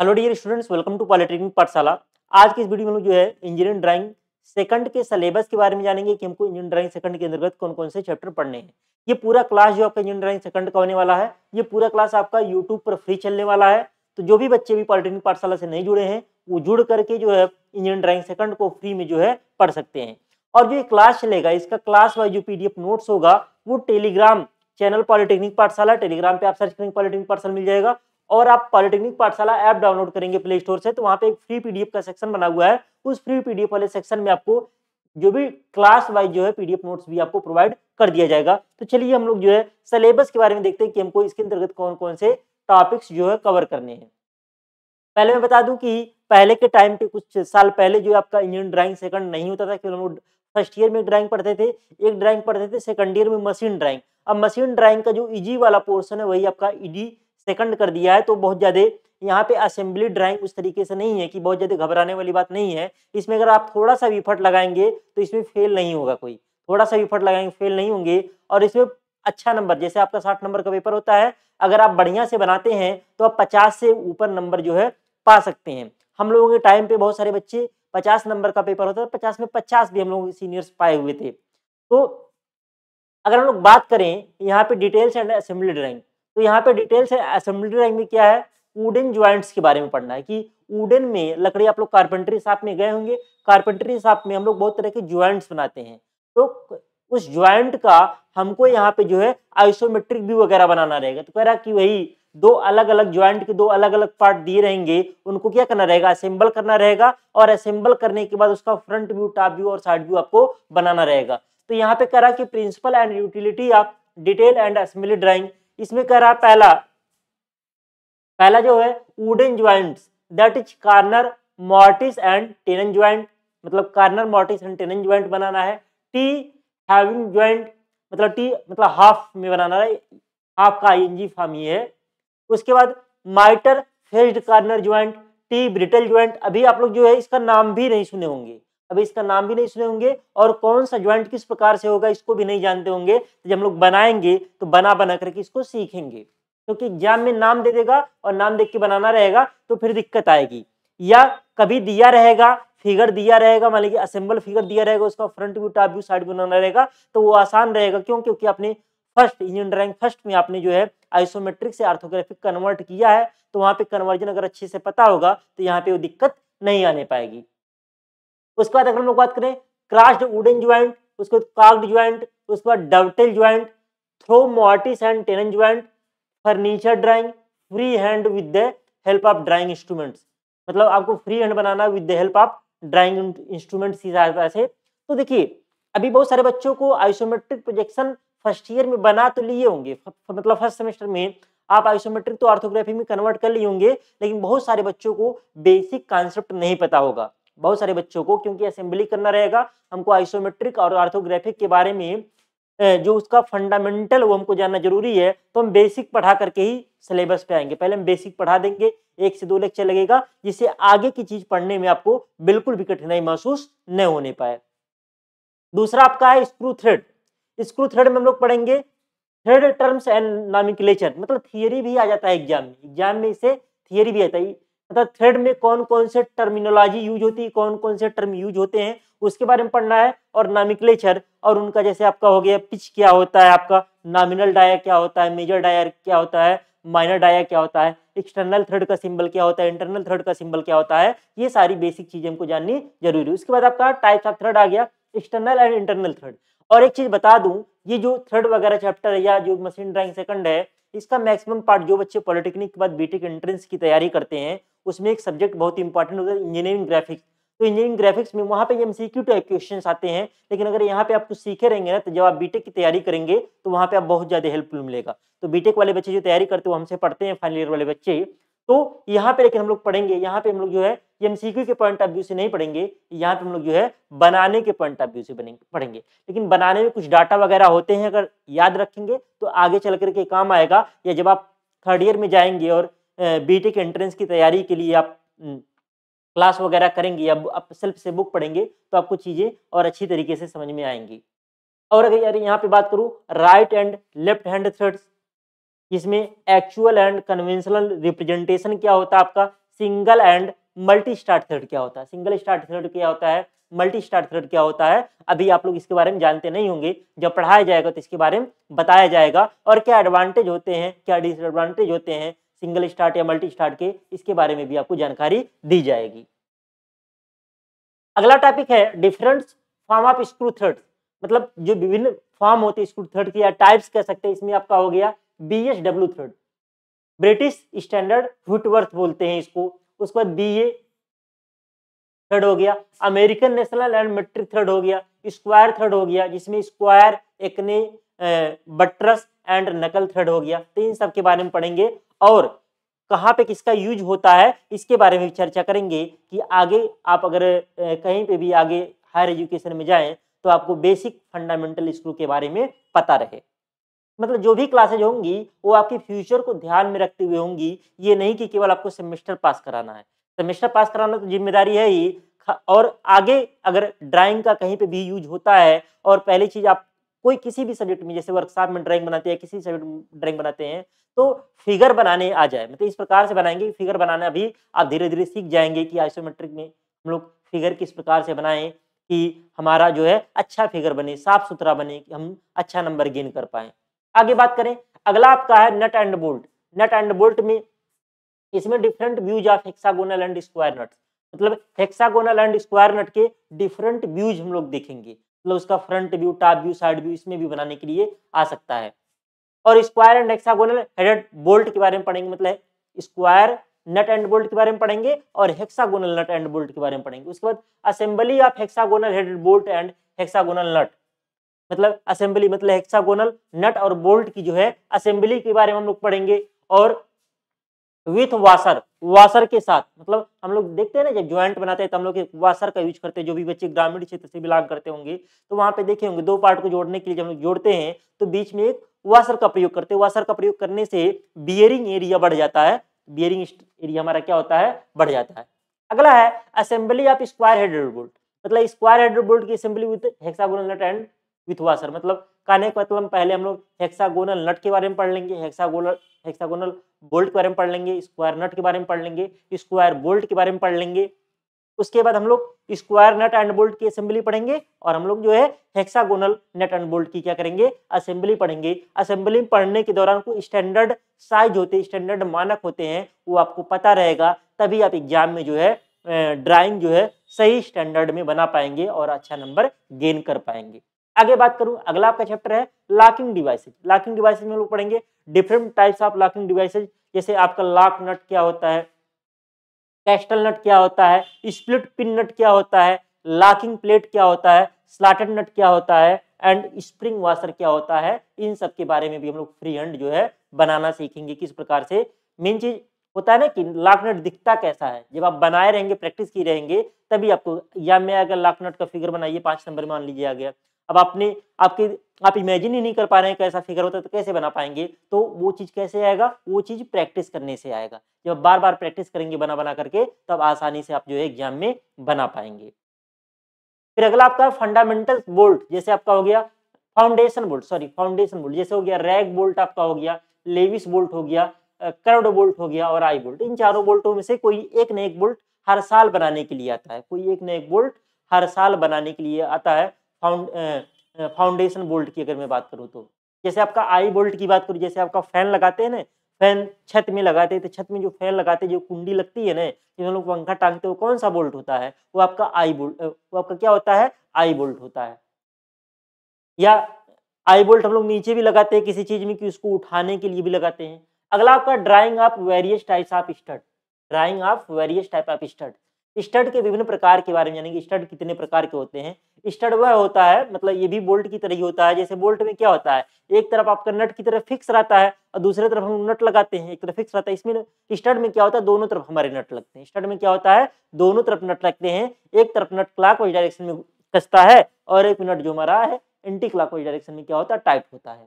hello dear students welcome to polytechnic Pathshala आज की इस वीडियो में जो है इंजीनियरिंग ड्राइंग सेकंड के सिलेबस के बारे में जानेंगे कि हमको इंजीनियरिंग ड्राइंग सेकंड के अंतर्गत कौन कौन से चैप्टर पढ़ने हैं ये पूरा क्लास जो आपका इंजीनियरिंग ड्राइंग सेकंड का होने वाला है ये पूरा क्लास आपका यूट्यूब पर फ्री चलने वाला है तो जो भी बच्चे भी पॉलिटेक्निक पाठशाला से नहीं जुड़े हैं वो जुड़ करके जो है इंजीनियरिंग ड्राइंग सेकंड को फ्री में जो है पढ़ सकते हैं और जो क्लास चलेगा इसका क्लास वाइज जो पी नोट्स होगा वो telegram channel polytechnic Pathshala telegram पे आप सर्च करेंगे पॉलिटेक्निक पाठशाला मिल जाएगा और आप पॉलिटेक्निक पाठशाला ऐप डाउनलोड करेंगे प्ले स्टोर से तो वहाँ पे एक फ्री पीडीएफ का सेक्शन बना हुआ है उस फ्री पीडीएफ वाले सेक्शन में आपको जो भी क्लास वाइज जो है पीडीएफ नोट्स भी आपको प्रोवाइड कर दिया जाएगा तो चलिए हम लोग जो है सिलेबस के बारे में देखते हैं कि हमको इसके अंतर्गत कौन कौन से टॉपिक्स जो है कवर करने हैं पहले मैं बता दूं कि पहले के टाइम पे कुछ साल पहले जो आपका इंजीनियरिंग ड्राइंग सेकंड नहीं होता था केवल हम लोग फर्स्ट ईयर में ड्राइंग पढ़ते थे एक ड्राइंग पढ़ते थे सेकंड ईयर में मशीन ड्राइंग अब मशीन ड्राइंग का जो इजी वाला पोर्सन है वही आपका ईडी सेकंड कर दिया है तो बहुत ज़्यादा यहाँ पे असेंबली ड्राइंग उस तरीके से नहीं है कि बहुत ज़्यादा घबराने वाली बात नहीं है इसमें अगर आप थोड़ा सा विफट लगाएंगे तो इसमें फेल नहीं होगा कोई थोड़ा सा विफट लगाएंगे फेल नहीं होंगे और इसमें अच्छा नंबर जैसे आपका साठ नंबर का पेपर होता है अगर आप बढ़िया से बनाते हैं तो आप पचास से ऊपर नंबर जो है पा सकते हैं हम लोगों के टाइम पे बहुत सारे बच्चे पचास नंबर का पेपर होता था पचास में पचास भी हम लोग सीनियर्स पाए हुए थे तो अगर हम लोग बात करें यहाँ पे डिटेल्स एंड असेंबली ड्राइंग तो यहाँ पे डिटेल्स है असेंबली ड्राइंग में क्या है वुडन ज्वाइंट्स के बारे में पढ़ना है कि वुडन में लकड़ी आप लोग कार्पेंटरी शॉप में गए होंगे कार्पेंटरी शॉप में हम लोग बहुत तरह के ज्वाइंट्स बनाते हैं तो उस ज्वाइंट का हमको यहाँ पे जो है आइसोमेट्रिक व्यू वगैरह बनाना रहेगा तो कह रहा कि वही दो अलग अलग ज्वाइंट के दो अलग अलग पार्ट दिए रहेंगे उनको क्या करना रहेगा असेंबल करना रहेगा और असेंबल करने के बाद उसका फ्रंट व्यू टॉप व्यू और साइड व्यू आपको बनाना रहेगा तो यहाँ पे कह रहा कि principle and utility of detail and assembly drawing इसमें कह रहा है पहला पहला जो है wooden joint that is corner mortise and tenon joint मतलब corner mortise and tenon joint बनाना है टी हैविंग ज्वाइंट मतलब टी मतलब हाफ में बनाना है हाफ का आई फॉर्म ये है उसके बाद mitre faced corner joint T bridle joint अभी आप लोग जो है इसका नाम भी नहीं सुने होंगे अभी इसका नाम भी नहीं सुने होंगे और कौन सा ज्वाइंट किस प्रकार से होगा इसको भी नहीं जानते होंगे तो जब हम लोग बनाएंगे तो बना बना करके इसको सीखेंगे क्योंकि तो एग्जाम में नाम दे देगा और नाम देख के बनाना रहेगा तो फिर दिक्कत आएगी या कभी दिया रहेगा फिगर दिया रहेगा मान लीजिए असेंबल फिगर दिया रहेगा उसका front view top view side view बनाना रहेगा तो वो आसान रहेगा क्यों क्योंकि आपने फर्स्ट इंजीनियर फर्स्ट में आपने जो है आइसोमेट्रिक से आर्थोग्राफिक कन्वर्ट किया है तो वहाँ पे कन्वर्जन अगर अच्छे से पता होगा तो यहाँ पे वो दिक्कत नहीं आने पाएगी उसके बाद अगर हम लोग बात करें क्रास्ड वुडन ज्वाइंट उसके बाद काग्ड ज्वाइंट उसके बाद dovetail joint through mortise and tenon joint furniture drawing free hand with the help of drawing instruments मतलब आपको फ्री हैंड बनाना with the help of drawing instruments की सहायता से तो देखिए अभी बहुत सारे बच्चों को आइसोमेट्रिक प्रोजेक्शन फर्स्ट ईयर में बना तो लिए होंगे मतलब फर्स्ट सेमेस्टर में आप आइसोमेट्रिक तो ऑर्थोग्राफी में कन्वर्ट कर लिए होंगे लेकिन बहुत सारे बच्चों को बेसिक कॉन्सेप्ट नहीं पता होगा बहुत सारे बच्चों को क्योंकि असेंबली करना रहेगा हमको आइसोमेट्रिक और आर्थोग्राफिक के बारे में जो उसका फंडामेंटल वो हमको जानना जरूरी है तो हम बेसिक पढ़ा करके ही सिलेबस पे आएंगे पहले हम बेसिक पढ़ा देंगे एक से दो लेक्चर लगेगा जिससे आगे की चीज पढ़ने में आपको बिल्कुल भी कठिनाई महसूस न होने पाए दूसरा आपका है स्क्रू थ्रेड स्क्रू थ्रेड में हम लोग पढ़ेंगे थ्रेड टर्म्स एंड नॉमिक्लेचर मतलब थियोरी भी आ जाता है एग्जाम में एग्जाम में इसे थियोरी भी आता है मतलब थ्रेड में कौन कौन से टर्मिनोलॉजी यूज होती है कौन कौन से टर्म यूज होते हैं उसके बारे में पढ़ना है और नामिक्लेचर और उनका जैसे आपका हो गया पिच क्या होता है आपका नामिनल डाया क्या होता है मेजर डायर क्या होता है माइनर डाया क्या होता है एक्सटर्नल थ्रेड का सिंबल क्या होता है इंटरनल थ्रेड का सिंबल क्या होता है ये सारी बेसिक चीजें हमको जाननी जरूरी है उसके बाद आपका टाइप्स ऑफ थ्रेड आ गया एक्सटर्नल एंड इंटरनल थ्रेड और एक चीज बता दूं ये जो थ्रेड वगैरह चैप्टर है या जो मशीन ड्राइंग सेकंड है इसका मैक्सिमम पार्ट जो बच्चे पॉलिटेक्निक के बाद बीटेक एंट्रेंस की तैयारी करते हैं उसमें एक सब्जेक्ट बहुत इंपॉर्टेंट होता है इंजीनियरिंग ग्राफिक्स तो इंजीनियरिंग ग्राफिक्स में वहाँ पे M C Q type question आते हैं लेकिन अगर यहाँ पे आप कुछ सीखे रहेंगे ना तो जब आप बीटेक की तैयारी करेंगे तो वहाँ पे आप बहुत ज़्यादा हेल्पफुल मिलेगा तो बीटेक वाले बच्चे जो तैयारी करते हैं वो हमसे पढ़ते हैं फाइनल ईयर वाले बच्चे तो यहाँ पे लेकिन हम लोग पढ़ेंगे यहाँ पे हम लोग जो है एमसीक्यू के पॉइंट ऑफ व्यू से नहीं पढ़ेंगे यहाँ पे हम लोग जो है बनाने के पॉइंट ऑफ व्यू से बनेंगे पढ़ेंगे लेकिन बनाने में कुछ डाटा वगैरह होते हैं अगर याद रखेंगे तो आगे चल करके काम आएगा या जब आप थर्ड ईयर में जाएंगे और बीटेक e एंट्रेंस की तैयारी के लिए आप क्लास वगैरह करेंगे या आप सेल्फ से बुक पढ़ेंगे तो आपको चीज़ें और अच्छी तरीके से समझ में आएंगी और अगर यार यहाँ पे बात करूँ right and left hand threads जिसमें एक्चुअल एंड कन्वेंशनल रिप्रेजेंटेशन क्या होता है आपका single and multi start thread क्या होता है सिंगल स्टार्ट थ्रेड क्या होता है मल्टी स्टार्ट थ्रेड क्या होता है अभी आप लोग इसके बारे में जानते नहीं होंगे जब पढ़ाया जाएगा तो इसके बारे में बताया जाएगा और क्या एडवांटेज होते हैं क्या डिसएडवांटेज होते हैं सिंगल स्टार्ट या मल्टी स्टार्ट के इसके बारे में भी आपको जानकारी दी जाएगी अगला टॉपिक है different form of screw thread मतलब जो विभिन्न फॉर्म होते हैं स्क्रू थ्रेड के या टाइप्स कह सकते हैं इसमें आपका हो गया B H W thread British standard Whitworth बोलते हैं इसको उसके बाद बी ए थर्ड हो गया American national and metric thread हो गया स्क्वायर थर्ड हो गया जिसमें स्क्वायर एकने बट्रस एंड नकल थर्ड हो गया तो इन सब के बारे में पढ़ेंगे और कहाँ पे किसका यूज होता है इसके बारे में भी चर्चा करेंगे कि आगे आप अगर कहीं पे भी आगे हायर एजुकेशन में जाएं तो आपको बेसिक फंडामेंटल स्क्रू के बारे में पता रहे मतलब जो भी क्लासेज होंगी वो आपकी फ्यूचर को ध्यान में रखते हुए होंगी ये नहीं कि केवल आपको सेमेस्टर पास कराना है सेमेस्टर पास कराना तो जिम्मेदारी है ही और आगे अगर ड्राइंग का कहीं पे भी यूज होता है और पहली चीज आप कोई किसी भी सब्जेक्ट में जैसे वर्कशॉप में ड्राइंग बनाते हैं किसी सब्जेक्ट में ड्राइंग बनाते हैं तो फिगर बनाने आ जाए मतलब इस प्रकार से बनाएंगे फिगर बनाना भी आप धीरे धीरे सीख जाएंगे कि आइसोमेट्रिक में हम लोग फिगर किस प्रकार से बनाएं कि हमारा जो है अच्छा फिगर बने साफ सुथरा बने कि हम अच्छा नंबर गेन कर पाए आगे बात करें अगला आपका है nut and bolt nut and bolt में इसमें different views of hexagonal and square nut मतलब हेक्सागोनल एंड स्क्वायर नट के डिफरेंट व्यूज हम लोग देखेंगे मतलब उसका front view top view side view इसमें भी बनाने के लिए आ सकता है और square and hexagonal headed bolt के बारे में पढ़ेंगे मतलब स्क्वायर नट एंड बोल्ट के बारे में पढ़ेंगे और हेक्सागोनल नट एंड बोल्ट के बारे में पढ़ेंगे उसके बाद assembly of hexagonal headed bolt and hexagonal nut मतलब असेंबली मतलब हेक्सागोनल नट और बोल्ट की जो है असेंबली के बारे में हम लोग पढ़ेंगे और विथ वाशर वाशर के साथ मतलब हम लोग देखते हैं ना जब ज्वाइंट बनाते हैं तो हम लोग वाशर का यूज करते हैं जो भी बच्चे ग्रामीण क्षेत्र से बिलोंग करते होंगे तो वहां पे देखे होंगे दो पार्ट को जोड़ने के लिए जब हम लोग जोड़ते हैं तो बीच में एक वाशर का प्रयोग करते हैं वाशर का प्रयोग करने से बियरिंग एरिया बढ़ जाता है बियरिंग एरिया हमारा क्या होता है बढ़ जाता है अगला है assembly of square headed bolt मतलब स्क्वायर हेडेड बोल्ट की assembly with hexagonal nut and with washer मतलब का तो मतलब पहले हम लोग हेक्सागोनल नट के बारे में पढ़ लेंगे हेक्सागोनल हेक्सागोनल बोल्ट के बारे में पढ़ लेंगे स्क्वायर नट के बारे में पढ़ लेंगे स्क्वायर बोल्ट के बारे में पढ़ लेंगे उसके बाद हम लोग स्क्वायर नट एंड बोल्ट की असेंबली पढ़ेंगे और हम लोग जो है हेक्सागोनल नट एंड बोल्ट की क्या करेंगे असेंबली पढ़ेंगे असेंबली पढ़ने के दौरान कोई स्टैंडर्ड साइज होते स्टैंडर्ड मानक होते हैं वो आपको पता रहेगा तभी आप एग्जाम में जो है ड्राइंग जो है सही स्टैंडर्ड में बना पाएंगे और अच्छा नंबर गेन कर पाएंगे आगे बात करूं अगला आपका चैप्टर है लॉकिंग डिवाइसेज लॉकिंग डिवाइसेज में लोग पढ़ेंगे different types of locking devices जैसे आपका लॉक नट क्या होता है कैस्टल नट क्या होता है स्प्लिट पिन नट क्या होता है लॉकिंग प्लेट क्या होता है स्लाटेड नट क्या होता है एंड स्प्रिंग वाशर क्या होता है इन सब के बारे में भी हम लोग फ्री हैंड जो है बनाना सीखेंगे किस प्रकार से मेन चीज होता है ना कि लॉक नट दिखता कैसा है जब आप बनाए रहेंगे प्रैक्टिस की रहेंगे तभी आपको या मैं अगर लॉक नट का फिगर बनाइए पांच नंबर मान लीजिए आ गया अब आपने आपके आप इमेजिन ही नहीं कर पा रहे हैं कैसा फिगर होता है तो कैसे बना पाएंगे तो वो चीज़ कैसे आएगा वो चीज़ प्रैक्टिस करने से आएगा जब बार बार प्रैक्टिस करेंगे बना बना करके तब आसानी से आप जो है एग्जाम में बना पाएंगे फिर अगला आपका फंडामेंटल बोल्ट जैसे आपका हो गया foundation bolt sorry foundation bolt जैसे हो गया रैग बोल्ट आपका हो गया लेविस बोल्ट हो गया करोड बोल्ट हो गया और आई बोल्ट इन चारों बोल्टों में से कोई एक न एक बोल्ट हर साल बनाने के लिए आता है कोई एक न एक बोल्ट हर साल बनाने के लिए आता है फाउंड फाउंडेशन बोल्ट की अगर मैं बात करूँ तो जैसे आपका आई बोल्ट की बात करूँ जैसे आपका फैन लगाते हैं ना फैन छत में लगाते हैं तो छत में जो फैन लगाते हैं जो कुंडी लगती है ना जिसमें लोग पंखा टांगते हो कौन सा बोल्ट होता है वो आपका आई बोल्ट वो आपका क्या होता है आई बोल्ट होता है या आई बोल्ट हम लोग नीचे भी लगाते हैं किसी चीज में कि उसको उठाने के लिए भी लगाते हैं अगला आपका drawing of various types of stud drawing of various type of stud stud के विभिन्न प्रकार के बारे में जानेंगे स्टड कितने प्रकार के होते हैं स्टड वह होता है मतलब ये भी बोल्ट की तरह ही होता है जैसे बोल्ट में क्या होता है एक तरफ आपका नट की तरह फिक्स रहता है और दूसरे तरफ हम नट लगाते हैं एक तरफ फिक्स रहता है इसमें स्टड में क्या होता है दोनों तरफ हमारे नट लगते हैं स्टड में क्या होता है दोनों तरफ नट लगते हैं एक तरफ नट क्लाक डायरेक्शन में कसता है और एक नट जो हमारा है एंटी क्लाक डायरेक्शन में क्या होता है टाइट होता है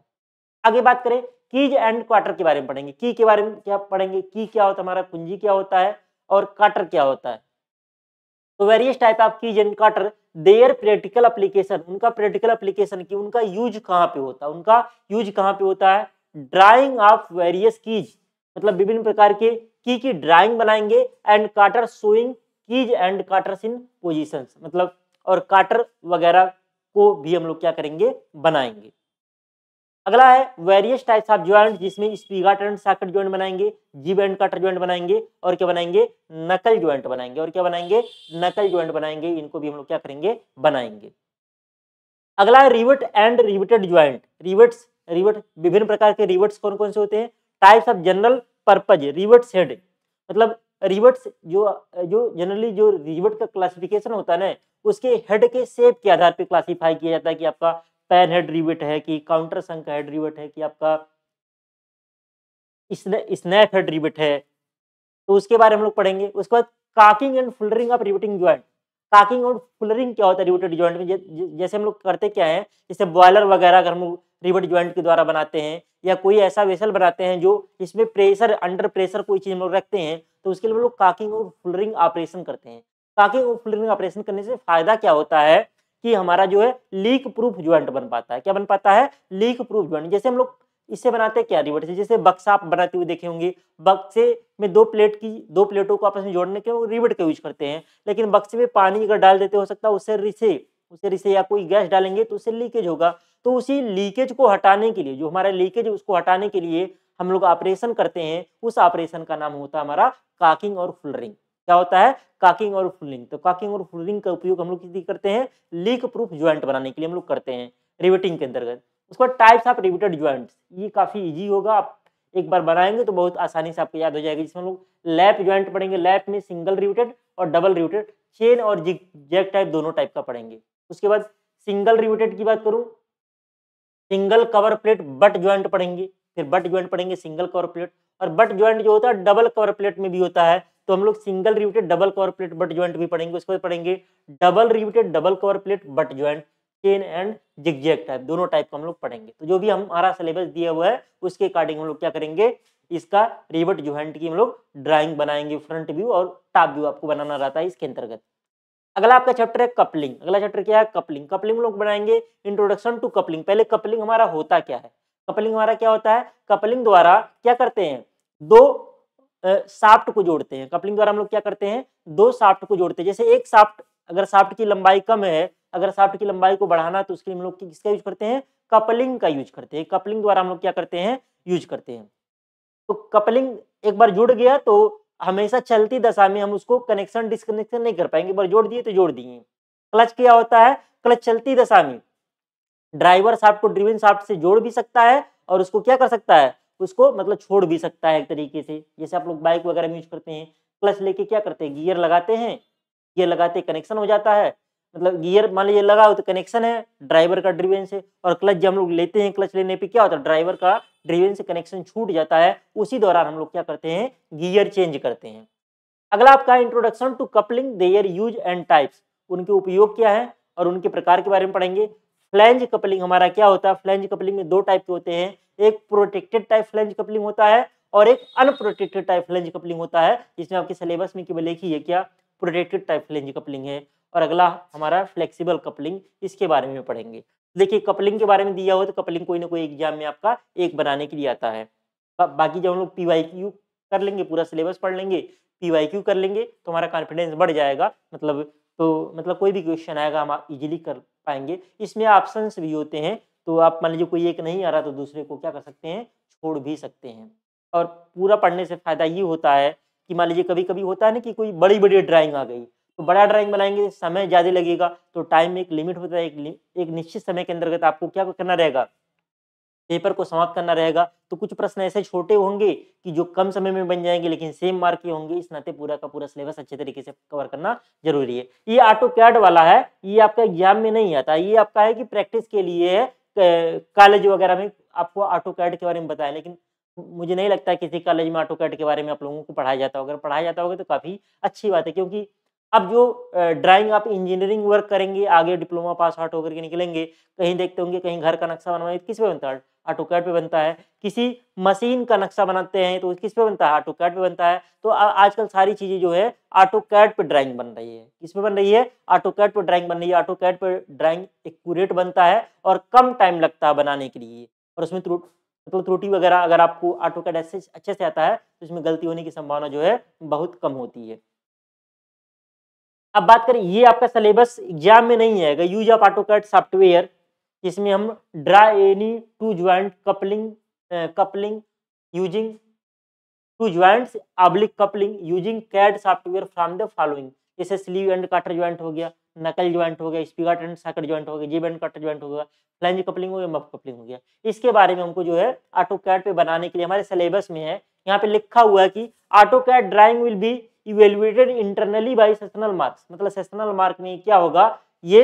आगे बात करें कीज एंड क्वार्टर के बारे में पढ़ेंगे की के बारे में क्या पढ़ेंगे की क्या होता है हमारा कुंजी क्या होता है और क्वार्टर क्या होता है तो various type of key and cotter their practical application उनका प्रैक्टिकल अप्लीकेशन की उनका यूज कहाँ पे होता है उनका यूज कहाँ पे होता है ड्राइंग ऑफ वेरियस कीज मतलब विभिन्न प्रकार के की की ड्राइंग बनाएंगे and cotter showing keys and cotters in position मतलब और काटर वगैरह को भी हम लोग क्या करेंगे बनाएंगे अगला है वेरियस टाइप्स ऑफ ज्वाइंट जिसमें स्पीगा टर्न साकट ज्वाइंट बनाएंगे जी बैंड कटर ज्वाइंट बनाएंगे और क्या बनाएंगे नकल ज्वाइंट बनाएंगे और क्या बनाएंगे नकल ज्वाइंट बनाएंगे इनको भी हम लोग क्या करेंगे बनाएंगे अगला है rivet and riveted joint rivets rivet विभिन्न प्रकार के रिवर्ट्स कौन कौन से होते हैं types of general purpose rivets head मतलब रिवर्ट्स जो जो जनरली जो रिवर्ट का क्लासिफिकेशन होता है ना उसके हेड के शेप के आधार पर क्लासीफाई किया जाता है कि आपका पैन हेड रिवेट है कि काउंटर संक हेड रिवेट है कि आपका स्नैप हेड रिवेट है तो उसके बारे में हम लोग पढ़ेंगे उसके बाद caulking and fullering of riveting joint caulking और फुलरिंग क्या होता है रिवेटेड ज्वाइंट में जैसे हम लोग करते क्या है जैसे बॉयलर वगैरह अगर हम रिवेट ज्वाइंट के द्वारा बनाते हैं या कोई ऐसा वेसल बनाते हैं जो इसमें प्रेशर अंडर प्रेशर कोई चीज़ हम लोग रखते हैं तो उसके लिए हम लोग काकिंग और फुलरिंग ऑपरेशन करते हैं काकिंग और फुलरिंग ऑपरेशन करने से फ़ायदा क्या होता है कि हमारा जो है लीक प्रूफ ज्वाइंट बन पाता है क्या बन पाता है लीक प्रूफ ज्वाइंट जैसे हम लोग इससे बनाते हैं क्या रिवर्ट से जैसे बक्सा आप बनाते हुए देखे होंगे बक्से में दो प्लेट की दो प्लेटों को आपस में जोड़ने के रिवर्ट का यूज करते हैं लेकिन बक्से में पानी अगर डाल देते हो सकता है उससे रिसे उससे रिसे या कोई गैस डालेंगे तो उससे लीकेज होगा तो उसी लीकेज को हटाने के लिए जो हमारा लीकेज उसको हटाने के लिए हम लोग ऑपरेशन करते हैं उस ऑपरेशन का नाम होता है हमारा काकिंग और फुलरिंग क्या होता है काकिंग और फुलिंग तो काकिंग और फुलिंग का उपयोग हम लोग करते हैं लीक प्रूफ ज्वाइंट बनाने के लिए हम लोग करते हैं रिवेटिंग के अंतर्गत उसके बाद टाइप्स ऑफ रिवेटेड ज्वाइंट ये काफ़ी ईजी होगा आप एक बार बनाएंगे तो बहुत आसानी से आपको याद हो जाएगा जिसमें हम लोग लैप ज्वाइंट पढ़ेंगे लैप में सिंगल रिवेटेड और डबल रिवेटेड चेन और जिग जैक टाइप दोनों टाइप का पढ़ेंगे उसके बाद सिंगल रिवेटेड की बात करूँ single cover plate butt joint पढ़ेंगे फिर बट ज्वाइंट पढ़ेंगे सिंगल कवर प्लेट और बट ज्वाइंट जो होता है डबल कवर प्लेट में भी होता है तो हम लोग single riveted double cover plate butt joint भी पढ़ेंगे उसके बाद पढ़ेंगे double riveted double cover plate butt joint chain and zigzag type दोनों टाइप का हम लोग पढ़ेंगे तो जो भी हमारा सिलेबस दिया हुआ है उसके अकॉर्डिंग हम लोग क्या करेंगे इसका रिवट ज्वाइंट की हम लोग ड्राइंग बनाएंगे फ्रंट व्यू और टॉप व्यू आपको बनाना रहता है इसके अंतर्गत अगला आपका चैप्टर है कपलिंग अगला चैप्टर क्या है कपलिंग कपलिंग हम लोग बनाएंगे इंट्रोडक्शन टू कपलिंग पहले कपलिंग हमारा होता क्या है कपलिंग हमारा क्या होता है कपलिंग द्वारा क्या करते हैं दो साफ्ट को जोड़ते हैं कपलिंग द्वारा हम लोग क्या करते हैं दो साफ्ट को जोड़ते हैं जैसे एक साफ्ट अगर साफ्ट की लंबाई कम है अगर साफ्ट की लंबाई को बढ़ाना तो उसके लिए हम लोग किसका यूज करते हैं कपलिंग का यूज करते हैं कपलिंग द्वारा हम लोग क्या करते हैं यूज करते हैं तो कपलिंग एक बार जुड़ गया तो हमेशा चलती दशा में हम उसको कनेक्शन डिसकनेक्शन नहीं कर पाएंगे बार जोड़ दिए तो जोड़ दिए क्लच क्या होता है क्लच चलती दशा में ड्राइवर साफ्ट को ड्रिविन साफ्ट से जोड़ भी सकता है और उसको क्या कर सकता है उसको मतलब छोड़ भी सकता है एक तरीके से जैसे आप लोग बाइक वगैरह में यूज करते हैं क्लच लेके क्या करते हैं गियर लगाते हैं गियर लगाते कनेक्शन हो जाता है मतलब गियर मान लीजिए लगा हो तो कनेक्शन है ड्राइवर का ड्रिवेन से और क्लच जब हम लोग लेते हैं क्लच लेने पे क्या होता है ड्राइवर का ड्रिवेन से कनेक्शन छूट जाता है उसी दौरान हम लोग क्या करते हैं गियर चेंज करते हैं अगला आपका introduction to coupling their use and types उनके उपयोग क्या है और उनके प्रकार के बारे में पढ़ेंगे फ्लैंज कपलिंग हमारा क्या होता है फ्लैंज कपलिंग में दो टाइप के होते हैं एक प्रोटेक्टेड टाइप फ्लेंज कपलिंग होता है और एक अनप्रोटेक्टेड टाइप फ्लेंज कपलिंग होता है जिसमें आपके सिलेबस में केवल एक ही है क्या प्रोटेक्टेड टाइप फ्लेंज कपलिंग है और अगला हमारा फ्लेक्सिबल कपलिंग इसके बारे में पढ़ेंगे देखिए कपलिंग के बारे में दिया हो तो कपलिंग कोई ना कोई एग्जाम में आपका एक बनाने के लिए आता है बा, बाकी जब हम लोग पी क्यू कर लेंगे पूरा सिलेबस पढ़ लेंगे पी क्यू कर लेंगे तो हमारा कॉन्फिडेंस बढ़ जाएगा मतलब तो मतलब कोई भी क्वेश्चन आएगा हम इजीली कर पाएंगे इसमें ऑप्शंस भी होते हैं तो आप मान लीजिए कोई एक नहीं आ रहा तो दूसरे को क्या कर सकते हैं छोड़ भी सकते हैं और पूरा पढ़ने से फ़ायदा ये होता है कि मान लीजिए कभी कभी होता है ना कि कोई बड़ी बड़ी ड्राइंग आ गई तो बड़ा ड्राइंग बनाएंगे समय ज़्यादा लगेगा तो टाइम में एक लिमिट होता है एक, एक निश्चित समय के अंतर्गत आपको क्या करना रहेगा पेपर को समाप्त करना रहेगा तो कुछ प्रश्न ऐसे छोटे होंगे कि जो कम समय में बन जाएंगे लेकिन सेम मार्क के होंगे इस नाते पूरा का पूरा सिलेबस अच्छे तरीके से कवर करना जरूरी है ये ऑटो कैड वाला है ये आपका एग्जाम में नहीं आता ये आपका है कि प्रैक्टिस के लिए है कॉलेज वगैरह में आपको ऑटो कैड के बारे में बताया लेकिन मुझे नहीं लगता किसी कॉलेज में ऑटो कैड के बारे में आप लोगों को पढ़ाया जाता होगा अगर पढ़ाया जाता होगा तो काफ़ी अच्छी बात है क्योंकि अब जो ड्राइंग आप इंजीनियरिंग वर्क करेंगे आगे डिप्लोमा पास आउट होकर के निकलेंगे कहीं देखते होंगे कहीं घर का नक्शा बनवाए किस पे बनता है ऑटोकैड पे बनता है किसी मशीन का नक्शा बनाते हैं तो किस पे बनता है ऑटोकैड पे बनता है तो आजकल सारी चीज़ें जो है ऑटोकैड पे ड्राइंग बन रही है किस पे बन रही है ऑटोकैड पे ड्राइंग बन रही है ऑटोकैड पे ड्राइंग एक्यूरेट बनता है और कम टाइम लगता है बनाने के लिए और उसमें त्रुट तो त्रुटि वगैरह अगर आपको ऑटोकैड ऐसे अच्छे से आता है तो इसमें गलती होने की संभावना जो है बहुत कम होती है अब बात करें ये आपका सिलेबस एग्जाम में नहीं आएगा यूज ऑफ ऑटोकैड सॉफ्टवेयर इसमें हम draw any two joint coupling coupling using two joint oblique coupling using CAD software from the following जैसे स्लीव एंड काटर ज्वाइंट हो गया नकल ज्वाइंट हो गया स्पीकर एंड साकर ज्वाइंट हो गया जीब एंड काटर ज्वाइंट हो गया फ्लैंज कपलिंग हो गया मफ कपलिंग हो गया इसके बारे में हमको जो है ऑटो कैड पे बनाने के लिए हमारे सिलेबस में है यहाँ पे लिखा हुआ है कि auto CAD drawing will be evaluated internally by sessional marks मतलब सेशनल मार्क में क्या होगा ये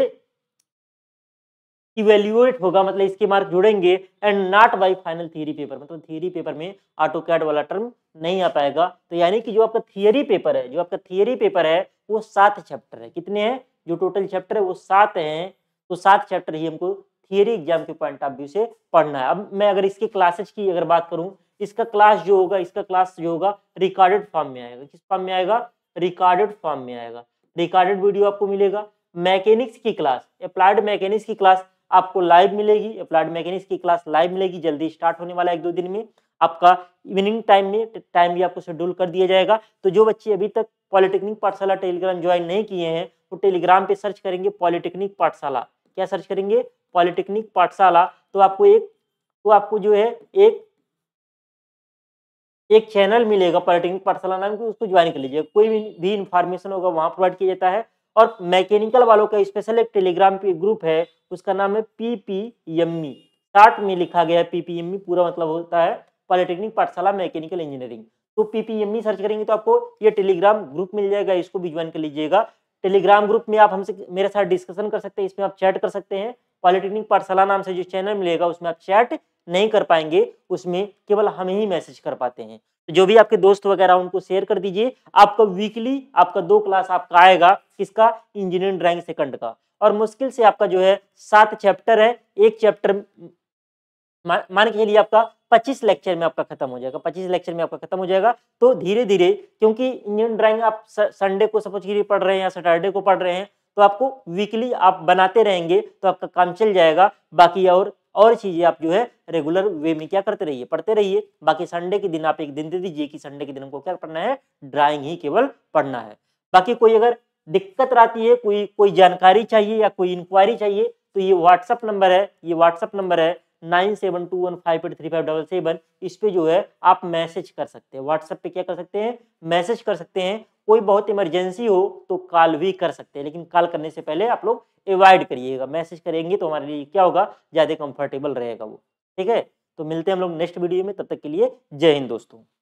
इवेल्यूएट होगा मतलब इसके मार्क जुड़ेंगे and not by final theory paper मतलब थियरी पेपर में ऑटो कैड वाला टर्म नहीं आ पाएगा तो यानी कि जो आपका थियरी पेपर है जो आपका थियरी पेपर है वो सात चैप्टर है कितने हैं जो टोटल चैप्टर है वो सात हैं तो सात चैप्टर ही हमको थियरी एग्जाम के पॉइंट ऑफ व्यू से पढ़ना है अब मैं अगर इसके क्लासेज की अगर बात करूँ इसका क्लास जो होगा इसका क्लास जो होगा रिकॉर्डेड फॉर्म में आएगा किस फॉर्म में आएगा रिकॉर्डेड फॉर्म में आएगा रिकॉर्डेड वीडियो आपको मिलेगा मैकेनिक्स की क्लास अप्लाइड मैकेनिक्स की क्लास आपको लाइव मिलेगी अप्लाइड मैकेनिक्स की क्लास लाइव मिलेगी जल्दी स्टार्ट होने वाला है एक दो दिन में आपका इवनिंग टाइम में टाइम भी आपको शेड्यूल कर दिया जाएगा तो जो बच्चे अभी तक पॉलिटेक्निक पाठशाला टेलीग्राम ज्वाइन नहीं किए हैं तो टेलीग्राम पे सर्च करेंगे पॉलिटेक्निक पाठशाला क्या सर्च करेंगे पॉलिटेक्निक पाठशाला तो आपको एक तो आपको जो है एक एक चैनल मिलेगा पॉलिटेक्निक पाठशाला नाम की उसको ज्वाइन कर लीजिए कोई भी, भी इन्फॉर्मेशन होगा वहाँ प्रोवाइड किया जाता है और मैकेनिकल वालों का स्पेशल एक टेलीग्राम ग्रुप है उसका नाम है P P M E short में लिखा गया है पी e, पूरा मतलब होता है पॉलिटेक्निक पाठशाला मैकेनिकल इंजीनियरिंग तो पीपीएमई सर्च e करेंगे तो आपको ये टेलीग्राम ग्रुप मिल जाएगा इसको भी ज्वाइन कर लीजिएगा टेलीग्राम ग्रुप में आप हमसे मेरे साथ डिस्कशन कर सकते हैं इसमें आप चैट कर सकते हैं पॉलिटेक्निक पाठशाला नाम से जो चैनल मिलेगा उसमें आप चैट नहीं कर पाएंगे उसमें केवल हम ही मैसेज कर पाते हैं जो भी आपके दोस्त वगैरह उनको शेयर कर दीजिए आपका वीकली आपका दो क्लास आपका आएगा किसका इंजीनियरिंग ड्राइंग सेकंड का और मुश्किल से आपका जो है सात चैप्टर है एक चैप्टर मान के लिए आपका 25 लेक्चर में आपका खत्म हो जाएगा 25 लेक्चर में आपका खत्म हो जाएगा तो धीरे धीरे क्योंकि इंजीनियरिंग ड्राइंग आप संडे को सपोज के पढ़ रहे हैं या सैटरडे को पढ़ रहे हैं तो आपको वीकली आप बनाते रहेंगे तो आपका काम चल जाएगा बाकी और और चीज़ें आप जो है रेगुलर वे में क्या करते रहिए पढ़ते रहिए बाकी संडे के दिन आप एक दिन दे दीजिए कि संडे के दिन हमको क्या पढ़ना है ड्राइंग ही केवल पढ़ना है बाकी कोई अगर दिक्कत रहती है कोई कोई जानकारी चाहिए या कोई इंक्वायरी चाहिए तो ये व्हाट्सअप नंबर है ये व्हाट्सअप नंबर है nine seven two one five eight three five double seven इस पर जो है आप मैसेज कर सकते हैं व्हाट्सएप पे क्या कर सकते हैं मैसेज कर सकते हैं कोई बहुत इमरजेंसी हो तो कॉल भी कर सकते हैं लेकिन कॉल करने से पहले आप लोग अवॉइड करिएगा मैसेज करेंगे तो हमारे लिए क्या होगा ज़्यादा कंफर्टेबल रहेगा वो ठीक है तो मिलते हैं हम लोग नेक्स्ट वीडियो में तब तक के लिए जय हिंद दोस्तों